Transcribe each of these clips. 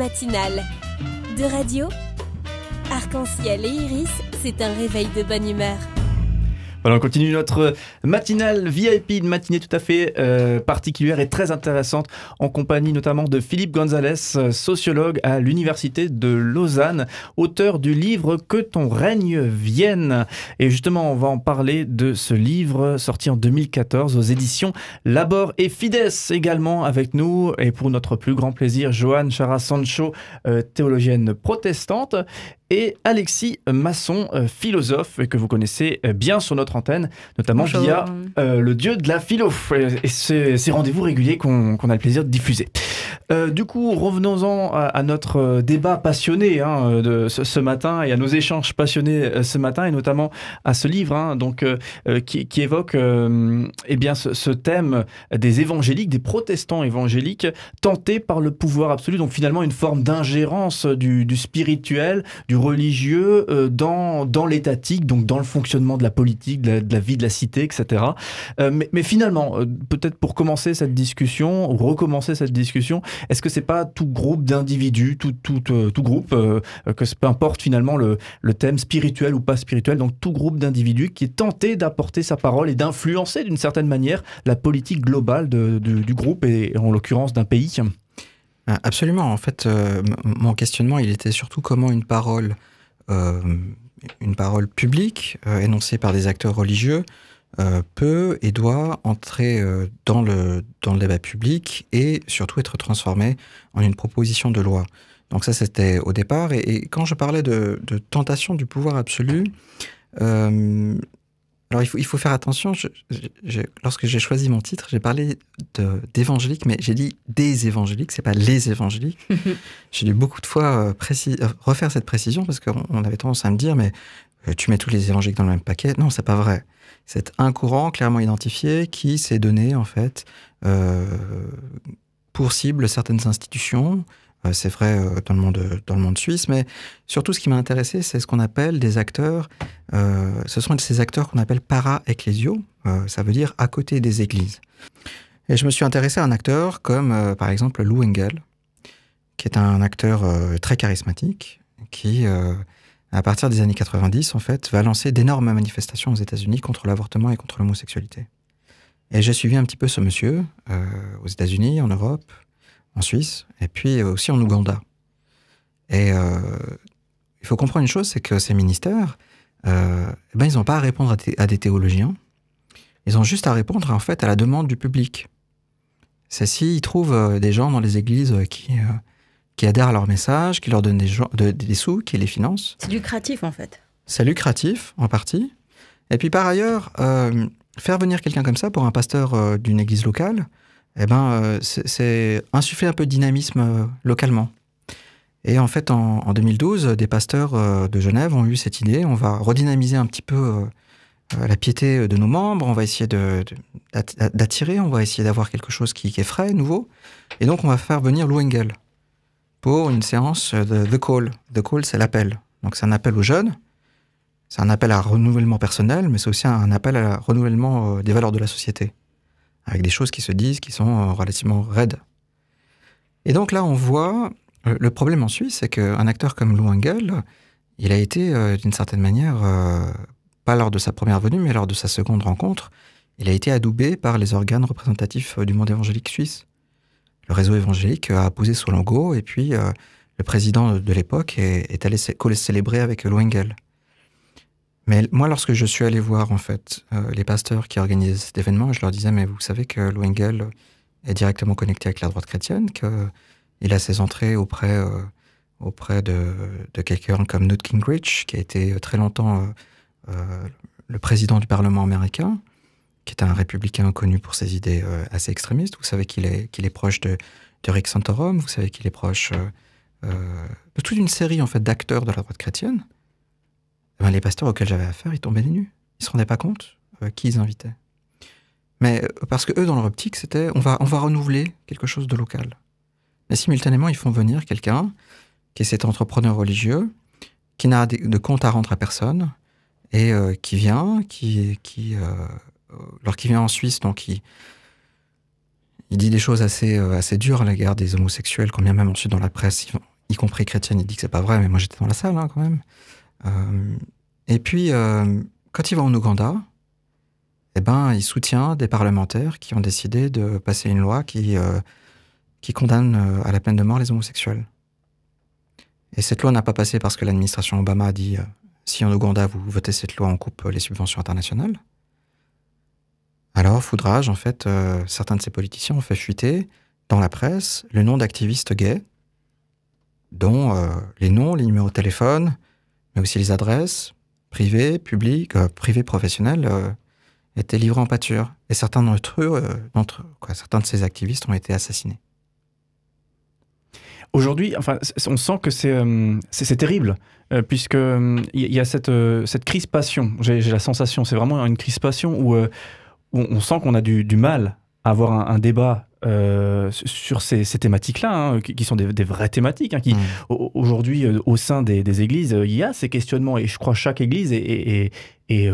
matinale. De radio Arc-en-ciel et Iris, c'est un réveil de bonne humeur. Voilà, on continue notre matinale VIP, une matinée tout à fait euh, particulière et très intéressante, en compagnie notamment de Philippe Gonzalez, euh, sociologue à l'Université de Lausanne, auteur du livre Que ton règne vienne. Et justement, on va en parler de ce livre sorti en 2014 aux éditions Labor et Fides également avec nous. Et pour notre plus grand plaisir, Joanne Chara-Sancho, euh, théologienne protestante et Alexis Masson, euh, philosophe que vous connaissez euh, bien sur notre antenne, notamment via euh, le dieu de la philo et ces rendez-vous réguliers qu'on a le plaisir de diffuser. Euh, du coup, revenons-en à, notre euh, débat passionné hein, euh, de ce, matin et à nos échanges passionnés ce matin et notamment à ce livre hein, donc qui, qui, évoque eh bien ce, thème des évangéliques, des protestants évangéliques tentés par le pouvoir absolu. Donc finalement une forme d'ingérence du, du, spirituel, du religieux dans dans l'étatique, donc dans le fonctionnement de la politique, de la, vie de la cité, etc. mais, mais finalement, peut-être pour commencer cette discussion ou recommencer cette discussion, est-ce que c'est pas tout groupe d'individus, tout, euh, groupe, euh, que peu importe finalement le, thème spirituel ou pas spirituel, donc tout groupe d'individus qui est tenté d'apporter sa parole et d'influencer d'une certaine manière la politique globale du groupe et, en l'occurrence d'un pays ah, Absolument. En fait, euh, mon questionnement, il était surtout comment une parole, une parole publique énoncée par des acteurs religieux, euh, peut et doit entrer euh, dans, le, dans le débat public et surtout être transformé en une proposition de loi. Donc ça, c'était au départ. Et, quand je parlais de, tentation du pouvoir absolu, euh, alors il faut, il faut faire attention. lorsque j'ai choisi mon titre, j'ai parlé d'évangélique, mais j'ai dit des évangéliques, c'est pas les évangéliques. j'ai dû beaucoup de fois refaire cette précision parce qu'on avait tendance à me dire, mais euh, tu mets tous les évangéliques dans le même paquet. Non, c'est pas vrai. C'est un courant clairement identifié qui s'est donné, en fait, euh, pour cible certaines institutions. Euh, c'est vrai dans, le monde, dans le monde suisse, mais surtout ce qui m'a intéressé, c'est ce qu'on appelle des acteurs, ce sont ces acteurs qu'on appelle para-ecclésiaux, ça veut dire à côté des églises. Et je me suis intéressé à un acteur comme, par exemple, Lou Engel, qui est un acteur très charismatique, qui à partir des années 90, en fait, va lancer d'énormes manifestations aux États-Unis contre l'avortement et contre l'homosexualité. Et j'ai suivi un petit peu ce monsieur euh, aux États-Unis, en Europe, en Suisse, et puis euh, aussi en Ouganda. Et euh, il faut comprendre une chose, c'est que ces ministères, ben, ils n'ont pas à répondre à, des théologiens, ils ont juste à répondre en fait à la demande du public. C'est s'ils trouvent des gens dans les églises qui qui adhèrent à leur message, qui leur donnent des, des sous, qui les financent. C'est lucratif en fait. C'est lucratif en partie. Et puis par ailleurs, euh, faire venir quelqu'un comme ça pour un pasteur euh, d'une église locale, eh ben, euh, c'est insuffler un peu de dynamisme localement. Et en fait, en, 2012, des pasteurs de Genève ont eu cette idée, on va redynamiser un petit peu la piété de nos membres, on va essayer d'attirer, de, on va essayer d'avoir quelque chose qui, qui, est frais, nouveau. Et donc, on va faire venir Lou Engel, pour une séance de The Call. The Call, c'est l'appel. Donc c'est un appel aux jeunes, c'est un appel à renouvellement personnel, mais c'est aussi un appel à renouvellement euh, des valeurs de la société, avec des choses qui se disent qui sont euh, relativement raides. Et donc là, on voit euh, le problème en Suisse, c'est qu'un acteur comme Lou Engel, il a été d'une certaine manière, pas lors de sa première venue, mais lors de sa seconde rencontre, il a été adoubé par les organes représentatifs du monde évangélique suisse le réseau évangélique euh, a posé son logo et puis euh, le président de l'époque est, allé célébrer avec Engel. Mais moi, lorsque je suis allé voir en fait euh, les pasteurs qui organisaient cet événement, je leur disais mais vous savez que Loengel est directement connecté avec la droite chrétienne, qu'il a ses entrées auprès auprès de, de quelqu'un comme Newt Gingrich qui a été très longtemps le président du Parlement américain qui est un républicain connu pour ses idées euh, assez extrémistes. Vous savez qu'il est, qu'il est proche de, de, Rick Santorum, vous savez qu'il est proche euh, euh, de toute une série en fait d'acteurs de la droite chrétienne. Eh ben, les pasteurs auxquels j'avais affaire, ils tombaient des nus. Ils ne se rendaient pas compte qui ils invitaient. Mais parce que eux, dans leur optique, c'était on va, on va renouveler quelque chose de local. Mais simultanément, ils font venir quelqu'un qui est cet entrepreneur religieux, qui n'a de compte à rendre à personne, et qui vient, qui, qui euh, lorsqu'il vient en Suisse, donc il, il dit des choses assez, euh, assez dures à guerre des homosexuels, quand bien même ensuite dans la presse, y compris chrétienne, il dit que c'est pas vrai, mais moi j'étais dans la salle hein, quand même. Euh, et puis, quand il va en Ouganda, eh ben, il soutient des parlementaires qui ont décidé de passer une loi qui, qui condamne à la peine de mort les homosexuels. Et cette loi n'a pas passé parce que l'administration Obama a dit si en Ouganda vous votez cette loi, on coupe les subventions internationales. Alors, foudrage, en fait, euh, certains de ces politiciens ont fait fuiter dans la presse le nom d'activistes gays, dont euh, les noms, les numéros de téléphone, mais aussi les adresses privées, publiques, euh, privées professionnelles, étaient livrés en pâture. Et certains d'entre eux, entre certains de ces activistes ont été assassinés. Aujourd'hui, enfin, on sent que c'est terrible, puisque il y a cette, cette crispation. J'ai la sensation, c'est vraiment une crispation où on, sent qu'on a du, mal à avoir un, débat euh, sur ces, thématiques-là, hein, qui, sont des, vraies thématiques, hein, qui mm. aujourd'hui, euh, au sein des, églises, euh, il y a ces questionnements, et je crois chaque église est,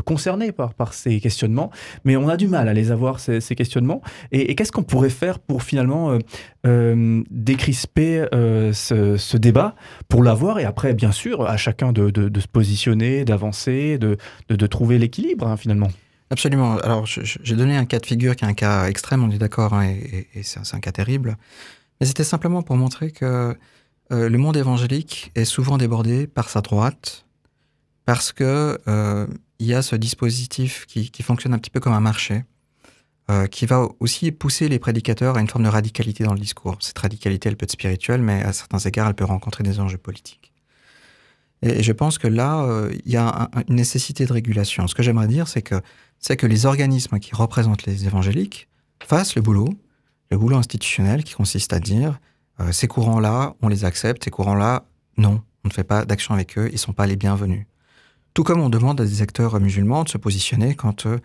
concernée par, ces questionnements, mais on a du mal à les avoir, ces, questionnements. Et, qu'est-ce qu'on pourrait faire pour finalement décrisper ce, débat, pour l'avoir, et après, bien sûr, à chacun de, se positionner, d'avancer, de, trouver l'équilibre, hein, finalement Absolument. Alors, j'ai donné un cas de figure qui est un cas extrême, on est d'accord, hein, et, c'est un cas terrible. Mais c'était simplement pour montrer que euh, le monde évangélique est souvent débordé par sa droite, parce que euh, il y a ce dispositif qui, fonctionne un petit peu comme un marché, euh, qui va aussi pousser les prédicateurs à une forme de radicalité dans le discours. Cette radicalité, elle peut être spirituelle, mais à certains égards, elle peut rencontrer des enjeux politiques. Et, je pense que là, il y a une nécessité de régulation. Ce que j'aimerais dire, c'est que c'est que les organismes qui représentent les évangéliques fassent le boulot, le boulot institutionnel qui consiste à dire euh, ces courants-là, on les accepte, ces courants-là, non, on ne fait pas d'action avec eux, ils ne sont pas les bienvenus. Tout comme on demande à des acteurs musulmans de se positionner quand euh,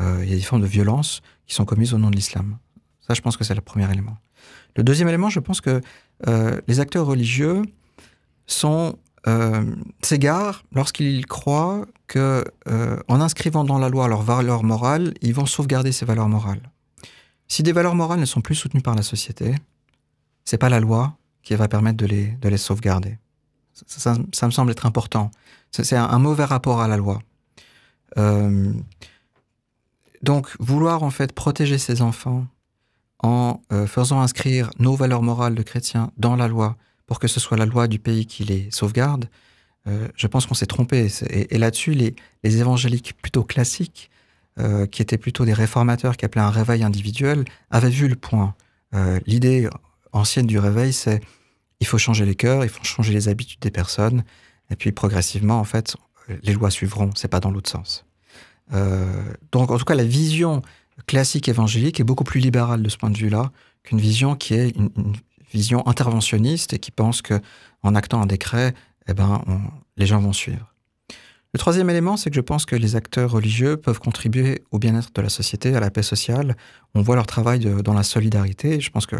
euh, il y a des formes de violence qui sont commises au nom de l'islam. Ça, je pense que c'est le premier élément. Le deuxième élément, je pense que les acteurs religieux sont euh, s'égarent lorsqu'ils croient que, euh, en inscrivant dans la loi leurs valeurs morales, ils vont sauvegarder ces valeurs morales. Si des valeurs morales ne sont plus soutenues par la société, c'est pas la loi qui va permettre de les, sauvegarder. Ça, me semble être important. C'est un, mauvais rapport à la loi. Euh, donc, vouloir en fait protéger ses enfants en faisant inscrire nos valeurs morales de chrétiens dans la loi, pour que ce soit la loi du pays qui les sauvegarde, euh, je pense qu'on s'est trompé. Et, là-dessus, les, évangéliques plutôt classiques, euh, qui étaient plutôt des réformateurs qui appelaient un réveil individuel, avaient vu le point. Euh, l'idée ancienne du réveil, c'est il faut changer les cœurs, il faut changer les habitudes des personnes, et puis progressivement, en fait, les lois suivront. C'est pas dans l'autre sens. donc, en tout cas, la vision classique évangélique est beaucoup plus libérale de ce point de vue-là qu'une vision qui est une vision interventionniste et qui pense que en actant un décret, eh ben, les gens vont suivre. Le troisième élément, c'est que je pense que les acteurs religieux peuvent contribuer au bien-être de la société, à la paix sociale. On voit leur travail dans la solidarité. Je pense que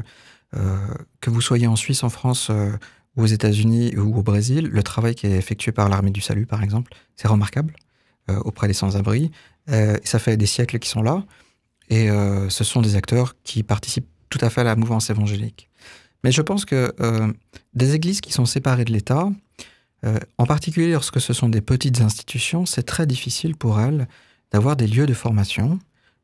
euh, que vous soyez en Suisse, en France, euh, ou aux États-Unis ou au Brésil, le travail qui est effectué par l'armée du salut, par exemple, c'est remarquable euh, auprès des sans-abri. ça fait des siècles qu'ils sont là, et ce sont des acteurs qui participent tout à fait à la mouvance évangélique. Mais je pense que euh, des églises qui sont séparées de l'État, euh, en particulier lorsque ce sont des petites institutions, c'est très difficile pour elles d'avoir des lieux de formation,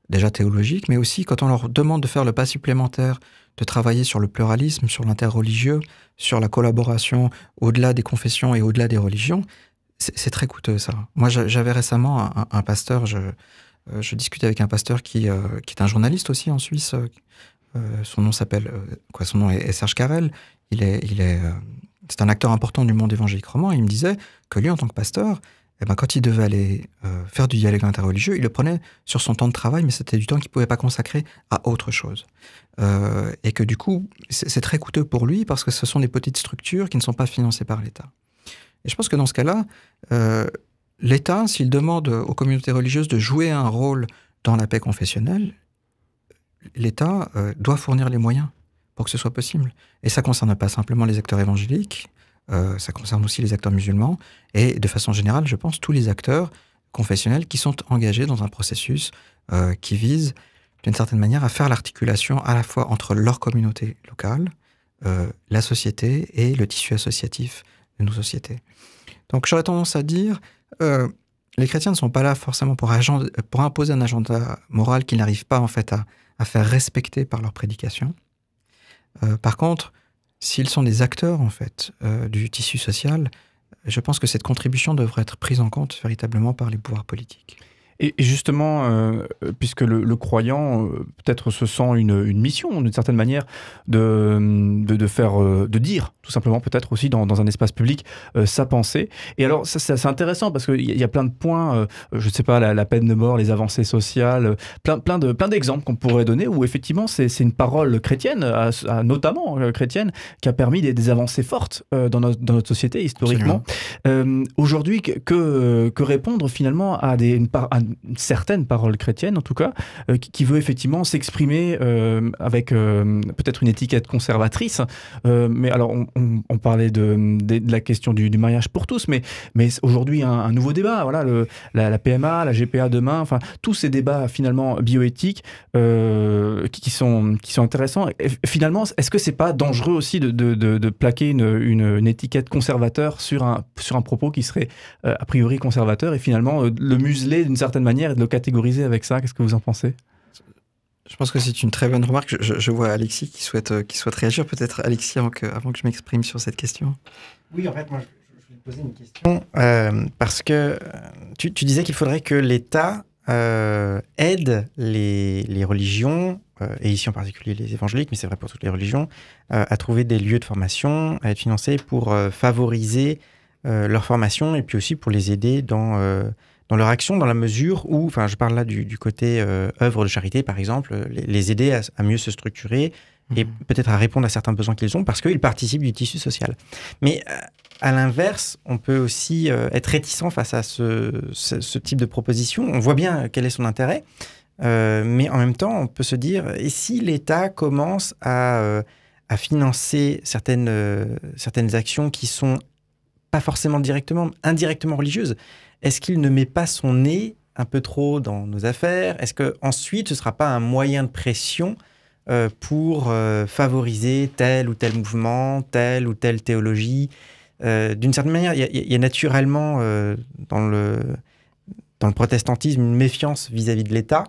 déjà théologiques, mais aussi quand on leur demande de faire le pas supplémentaire, de travailler sur le pluralisme, sur l'interreligieux, sur la collaboration au-delà des confessions et au-delà des religions, c'est très coûteux ça. Moi j'avais récemment un, pasteur, euh, je, discutais avec un pasteur qui, est un journaliste aussi en Suisse, euh, son nom s'appelle euh, quoi Son nom est, Serge Carrel. Il est, il est, euh, c'est un acteur important du monde évangélique romain. il me disait que lui, en tant que pasteur, eh ben, quand il devait aller faire du dialogue interreligieux, il le prenait sur son temps de travail, mais c'était du temps qu'il ne pouvait pas consacrer à autre chose. et que du coup, c'est très coûteux pour lui parce que ce sont des petites structures qui ne sont pas financées par l'État. Et je pense que dans ce cas-là, l'État, s'il demande aux communautés religieuses de jouer un rôle dans la paix confessionnelle, l'État euh, doit fournir les moyens pour que ce soit possible. Et ça concerne pas simplement les acteurs évangéliques, euh, ça concerne aussi les acteurs musulmans et de façon générale, je pense, tous les acteurs confessionnels qui sont engagés dans un processus euh, qui vise d'une certaine manière à faire l'articulation à la fois entre leur communauté locale, la société et le tissu associatif de nos sociétés. Donc j'aurais tendance à dire, les chrétiens ne sont pas là forcément pour, pour imposer un agenda moral qu'ils n'arrivent pas en fait à, à faire respecter par leur prédication. Euh, par contre, s'ils sont des acteurs en fait euh, du tissu social, je pense que cette contribution devrait être prise en compte véritablement par les pouvoirs politiques. Et justement, euh, puisque le, croyant euh, peut-être se sent une, mission, d'une certaine manière, de, de, faire, euh, de dire, tout simplement, peut-être aussi dans, un espace public, sa pensée. Et alors, c'est intéressant parce qu'il y, a plein de points, je ne sais pas, la, peine de mort, les avancées sociales, plein, plein de plein d'exemples qu'on pourrait donner où effectivement c'est une parole chrétienne, notamment chrétienne, qui a permis des, avancées fortes dans, notre, société historiquement. Aujourd'hui, que, que répondre finalement à des, certaines paroles chrétiennes en tout cas, euh, qui, veut effectivement s'exprimer euh, avec euh, peut-être une étiquette conservatrice. mais alors, on, parlait de, la question du, mariage pour tous, mais, mais aujourd'hui, un, nouveau débat. Voilà, la, PMA, la GPA demain, enfin, tous ces débats finalement bioéthiques qui, sont, qui sont intéressants. finalement, est-ce que c'est pas dangereux aussi de, plaquer une, étiquette conservateur sur un, sur un propos qui serait a priori conservateur et finalement le museler d'une certaine manière et de le catégoriser avec ça. Qu'est-ce que vous en pensez je pense que c'est une très bonne remarque. Je, vois Alexis qui souhaite, euh, qui souhaite réagir. Peut-être Alexis, avant que, avant que je m'exprime sur cette question. Oui, en fait, moi, je, voulais poser une question. Euh, parce que euh, tu, tu disais qu'il faudrait que l'État aide les, les religions, et ici en particulier les évangéliques, mais c'est vrai pour toutes les religions, à trouver des lieux de formation, à être financés pour favoriser leur formation et puis aussi pour les aider dans dans leur action, dans la mesure où, enfin, je parle là du, côté euh, œuvre de charité, par exemple, euh, les, aider à, mieux se structurer mhm. et peut-être à répondre à certains besoins qu'ils ont parce qu'ils participent du tissu social. Mais euh, à l'inverse, on peut aussi être réticent face à ce, type de proposition. On voit bien quel est son intérêt, mais en même temps, on peut se dire et si l'État commence à, financer certaines, certaines actions qui sont pas forcément directement, indirectement religieuse, est-ce qu'il ne met pas son nez un peu trop dans nos affaires Est-ce que ensuite ce ne sera pas un moyen de pression euh, pour euh, favoriser tel ou tel mouvement, telle ou telle théologie euh, D'une certaine manière, il y, a naturellement dans, le, dans le protestantisme une méfiance vis-à-vis de l'État.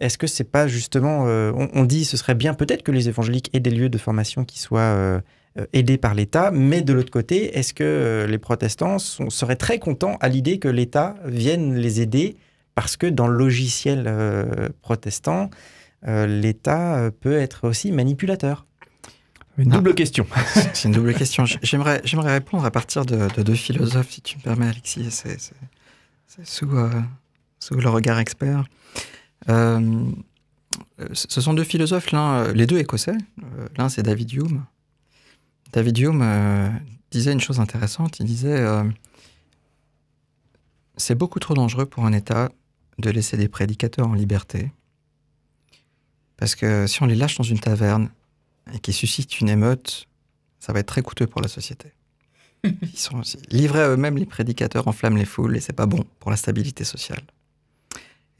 Est-ce que c'est pas justement, on, on, dit ce serait bien peut-être que les évangéliques aient des lieux de formation qui soient euh, aidés par l'État, mais de l'autre côté, est-ce que euh, les protestants seraient très contents à l'idée que l'État vienne les aider parce que dans le logiciel euh, protestant, l'État peut être aussi manipulateur Une double question. C'est une double question. J'aimerais, j'aimerais répondre à partir de, deux philosophes, si tu me permets, Alexis. sous, sous, le regard expert ce sont deux philosophes, l'un, les deux écossais. L'un, c'est David Hume, David Hume euh, disait une chose intéressante. Il disait euh, C'est beaucoup trop dangereux pour un État de laisser des prédicateurs en liberté. Parce que si on les lâche dans une taverne et qu'ils suscitent une émeute, ça va être très coûteux pour la société. Ils sont livrés à eux-mêmes, les prédicateurs enflamment les foules et c'est pas bon pour la stabilité sociale.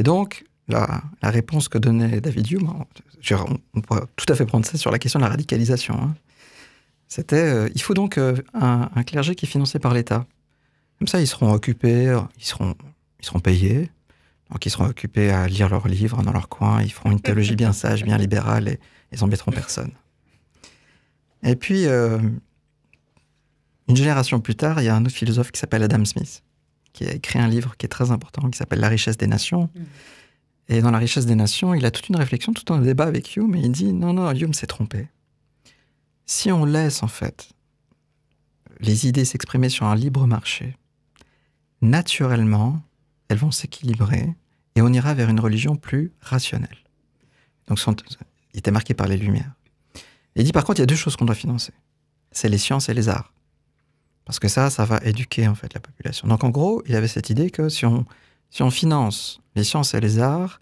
Et donc, la, la réponse que donnait David Hume, on, on pourrait tout à fait prendre ça sur la question de la radicalisation. Hein. C'était euh, il faut donc euh, un, clergé qui est financé par l'État. Comme ça, ils seront occupés, euh, ils seront, ils seront payés, donc ils seront occupés à lire leurs livres dans leur coin, ils feront une théologie bien sage, bien libérale, et ils embêteront personne. Et puis, une génération plus tard, il y a un autre philosophe qui s'appelle Adam Smith, qui a écrit un livre qui est très important, qui s'appelle La richesse des nations. Mm. Et dans La richesse des nations, il a toute une réflexion, tout un débat avec Hume, et il dit, non, non, Hume s'est trompé si on laisse en fait les idées s'exprimer sur un libre marché, naturellement, elles vont s'équilibrer et on ira vers une religion plus rationnelle. Donc, il était marqué par les Lumières. Il dit par contre, il y a deux choses qu'on doit financer. C'est les sciences et les arts. Parce que ça, ça va éduquer en fait la population. Donc en gros, il avait cette idée que si on, si on finance les sciences et les arts,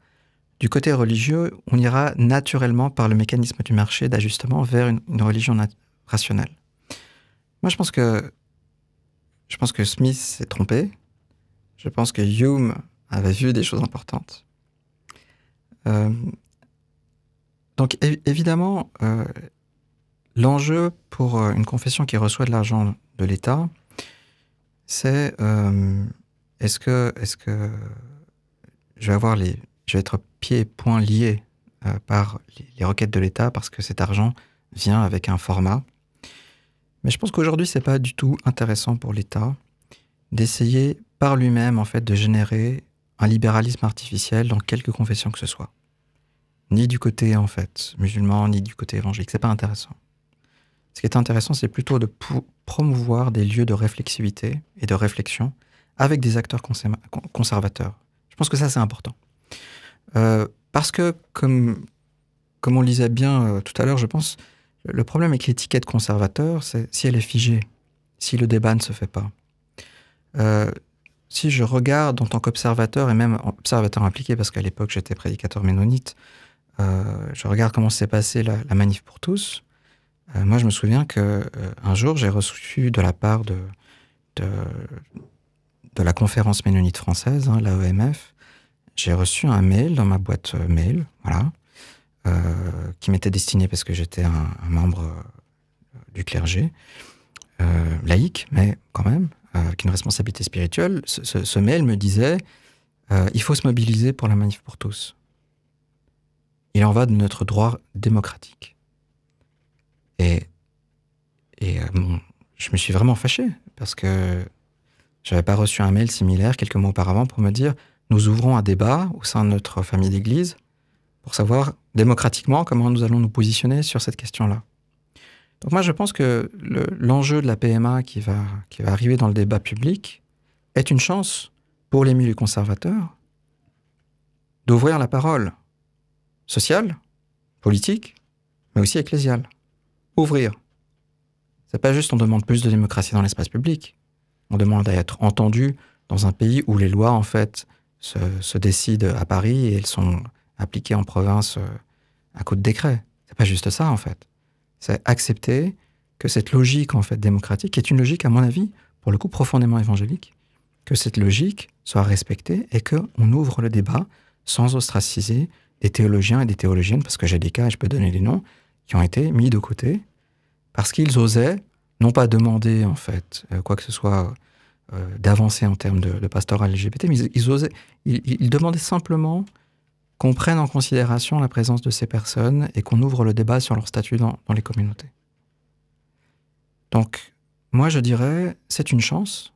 du côté religieux, on ira naturellement par le mécanisme du marché d'ajustement vers une, religion rationnelle. Moi, je pense que je pense que Smith s'est trompé. Je pense que Hume avait vu des choses importantes. Euh, donc évidemment, euh, l'enjeu pour euh, une confession qui reçoit de l'argent de l'État, c'est est-ce que est que je vais avoir les je vais être pieds et poings euh, par les requêtes de l'État parce que cet argent vient avec un format. Mais je pense qu'aujourd'hui, c'est pas du tout intéressant pour l'État d'essayer par lui-même en fait de générer un libéralisme artificiel dans quelques confessions que ce soit, ni du côté en fait musulman, ni du côté évangélique. C'est pas intéressant. Ce qui est intéressant, c'est plutôt de promouvoir des lieux de réflexivité et de réflexion avec des acteurs conservateurs. Je pense que ça, c'est important. Euh, parce que, comme, comme on le disait bien euh, tout à l'heure, je pense, le problème avec l'étiquette conservateur, c'est si elle est figée, si le débat ne se fait pas. Euh, si je regarde en tant qu'observateur, et même observateur impliqué, parce qu'à l'époque j'étais prédicateur ménonite, je regarde comment s'est passée la, manif pour tous. moi, je me souviens que un jour, j'ai reçu de la part de, de, la conférence ménonite française, hein, l'AEMF, j'ai reçu un mail dans ma boîte euh, mail, voilà, euh, qui m'était destiné parce que j'étais un, membre euh, du clergé, euh, laïque, mais quand même, avec une responsabilité spirituelle. Ce, mail me disait il faut se mobiliser pour la manif pour tous. Il en va de notre droit démocratique. Et, et je me suis vraiment fâché parce que j'avais pas reçu un mail similaire quelques mois auparavant pour me dire nous ouvrons un débat au sein de notre famille d'Église pour savoir démocratiquement comment nous allons nous positionner sur cette question-là. Donc moi, je pense que l'enjeu de la PMA qui va, qui va arriver dans le débat public est une chance pour les milieux conservateurs d'ouvrir la parole sociale, politique, mais aussi ecclésiale. Ouvrir. C'est pas juste on demande plus de démocratie dans l'espace public. On demande à être entendu dans un pays où les lois, en fait, se, décident à Paris et elles sont appliquées en province euh, à coup de décret. C'est pas juste ça, en fait. C'est accepter que cette logique, en fait, démocratique, qui est une logique, à mon avis, pour le coup, profondément évangélique, que cette logique soit respectée et qu'on ouvre le débat sans ostraciser des théologiens et des théologiennes, parce que j'ai des cas, je peux donner des noms, qui ont été mis de côté parce qu'ils osaient non pas demander en fait euh, quoi que ce soit euh, d'avancer en termes de, pastoral LGBT, mais ils, osaient, ils, demandaient simplement qu'on prenne en considération la présence de ces personnes et qu'on ouvre le débat sur leur statut dans, les communautés. Donc, moi, je dirais, c'est une chance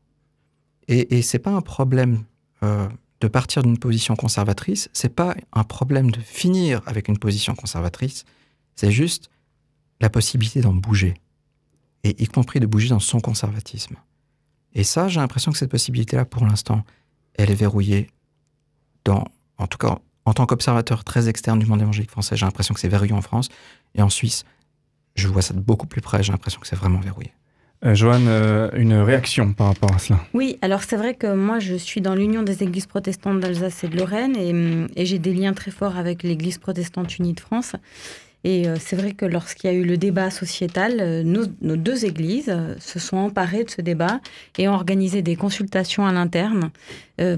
et, c'est pas un problème euh, de partir d'une position conservatrice, c'est pas un problème de finir avec une position conservatrice, c'est juste la possibilité d'en bouger, et y compris de bouger dans son conservatisme. Et ça, j'ai l'impression que cette possibilité-là, pour l'instant, elle est verrouillée dans, en tout cas, en tant qu'observateur très externe du monde évangélique français, j'ai l'impression que c'est verrouillé en France. Et en Suisse, je vois ça de beaucoup plus près, j'ai l'impression que c'est vraiment verrouillé. Euh, Joanne, euh, une réaction par rapport à cela Oui, alors c'est vrai que moi je suis dans l'Union des églises protestantes d'Alsace et de Lorraine et hum, j'ai des liens très forts avec l'église protestante unie de France. Et euh, c'est vrai que lorsqu'il y a eu le débat sociétal, euh, nos, deux églises euh, se sont emparées de ce débat et ont organisé des consultations à l'interne.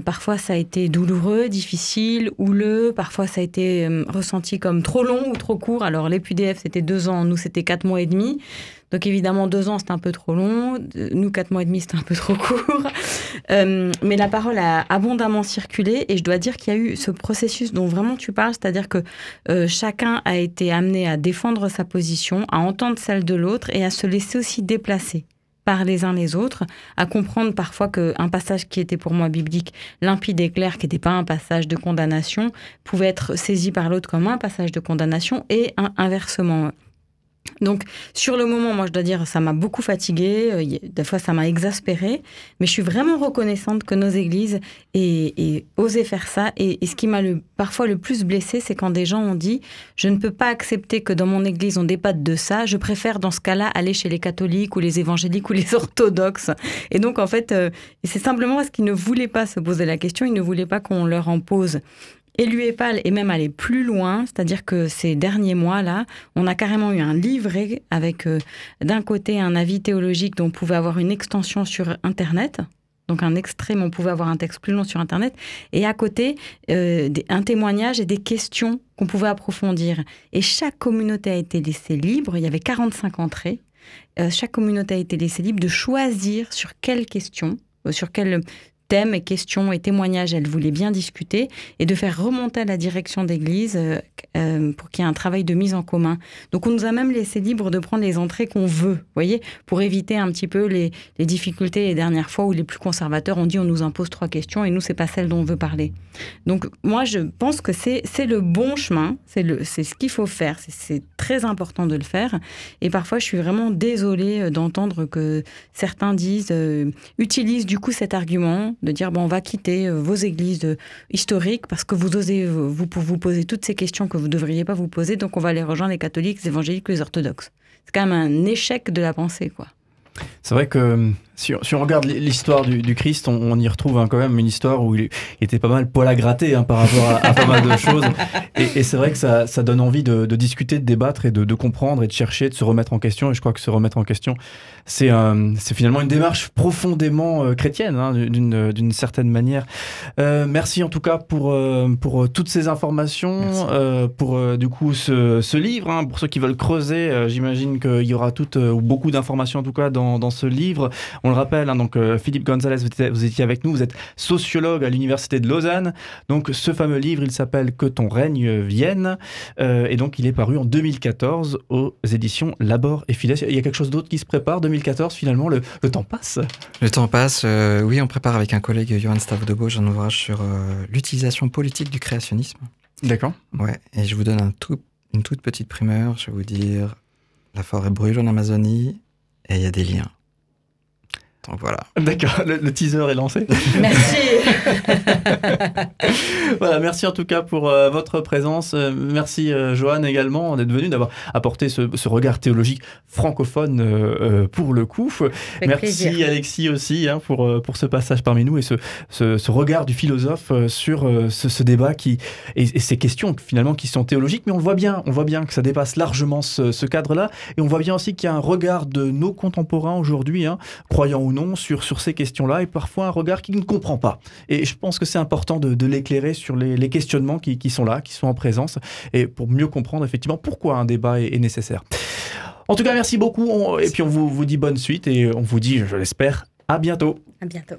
parfois, ça a été douloureux, difficile, houleux. Parfois, ça a été ressenti comme trop long ou trop court. Alors, les PDF, c'était deux ans. Nous, c'était quatre mois et demi. Donc évidemment, deux ans, c'est un peu trop long. Nous, quatre mois et demi, c'est un peu trop court. Euh, mais la parole a abondamment circulé et je dois dire qu'il y a eu ce processus dont vraiment tu parles, c'est-à-dire que euh, chacun a été amené à défendre sa position, à entendre celle de l'autre et à se laisser aussi déplacer par les uns les autres, à comprendre parfois qu'un passage qui était pour moi biblique, limpide et clair, qui n'était pas un passage de condamnation, pouvait être saisi par l'autre comme un passage de condamnation et un, inversement. Donc, sur le moment, moi, je dois dire, ça m'a beaucoup fatiguée, euh, des fois, ça m'a exaspérée, mais je suis vraiment reconnaissante que nos églises aient, osé faire ça. Et, ce qui m'a le, parfois le plus blessée, c'est quand des gens ont dit Je ne peux pas accepter que dans mon église, on débatte de ça, je préfère, dans ce cas-là, aller chez les catholiques ou les évangéliques ou les orthodoxes. Et donc, en fait, euh, c'est simplement parce qu'ils ne voulaient pas se poser la question, ils ne voulaient pas qu'on leur en pose. Et l'UEPAL est même allé plus loin, c'est-à-dire que ces derniers mois-là, on a carrément eu un livret avec euh, d'un côté un avis théologique dont on pouvait avoir une extension sur Internet. Donc un extrême, on pouvait avoir un texte plus long sur Internet, et à côté, euh, un témoignage et des questions qu'on pouvait approfondir. Et chaque communauté a été laissée libre, il y avait 45 entrées, euh, chaque communauté a été laissée libre de choisir sur quelle question, sur quel thèmes et questions et témoignages, elle voulait bien discuter, et de faire remonter à la direction d'église euh, euh, pour qu'il y ait un travail de mise en commun. Donc on nous a même laissé libre de prendre les entrées qu'on veut, voyez, pour éviter un petit peu les, difficultés les dernières fois où les plus conservateurs ont dit on nous impose trois questions et nous c'est pas celle dont on veut parler. Donc moi je pense que c'est le bon chemin, c'est ce qu'il faut faire, c'est très important de le faire. Et parfois je suis vraiment désolée euh, d'entendre que certains disent utilisent du coup cet argument de dire bon, on va quitter euh, vos églises euh, historiques parce que vous osez euh, vous, vous poser toutes ces questions que vous ne devriez pas vous poser, donc on va aller rejoindre les catholiques, les évangéliques, les orthodoxes. C'est quand même un échec de la pensée, quoi. C'est vrai que si, on regarde l'histoire du, Christ, on, y retrouve hein, quand même une histoire où il était pas mal poil à gratter hein, par rapport à, pas mal de choses. Et, c'est vrai que ça, donne envie de, discuter, de débattre et de, comprendre et de chercher, de se remettre en question. Et je crois que se remettre en question, c'est euh, finalement une démarche profondément euh, chrétienne, hein, d'une certaine manière. Euh, merci en tout cas pour, pour toutes ces informations, pour du coup ce, livre. pour ceux qui veulent creuser, j'imagine qu'il y aura toutes, ou beaucoup d'informations en tout cas dans, dans ce livre. On le rappelle, hein, donc euh, Philippe Gonzalez, vous étiez, avec nous, vous êtes sociologue à l'université de Lausanne. Donc ce fameux livre, il s'appelle Que ton règne vienne, euh, et donc il est paru en 2014 aux éditions Labor et Fides. Il y a quelque chose d'autre qui se prépare 2014 finalement, le, temps passe. Le temps passe, euh, oui, on prépare avec un collègue, Johan gauche un ouvrage sur l'utilisation politique du créationnisme. D'accord. Ouais, et je vous donne une toute petite primeur, je vais vous dire, la forêt brûle en Amazonie, et il y a des liens. Donc voilà. D'accord, le, teaser est lancé. Merci. voilà, merci en tout cas pour euh, votre présence. Euh, merci euh, johan Joanne également d'être venue, d'avoir apporté ce, regard théologique francophone pour le coup. merci Alexis aussi hein, pour, pour ce passage parmi nous et ce, ce, regard du philosophe sur ce, débat qui, et, ces questions finalement qui sont théologiques, mais on voit bien, on voit bien que ça dépasse largement ce, cadre-là et on voit bien aussi qu'il y a un regard de nos contemporains aujourd'hui, hein, croyants ou non sur, ces questions-là et parfois un regard qui ne comprend pas. Et je pense que c'est important de, l'éclairer sur les, questionnements qui, sont là, qui sont en présence et pour mieux comprendre effectivement pourquoi un débat est, nécessaire. En tout cas, merci beaucoup. et puis on vous, vous dit bonne suite et on vous dit, je l'espère, à bientôt. À bientôt.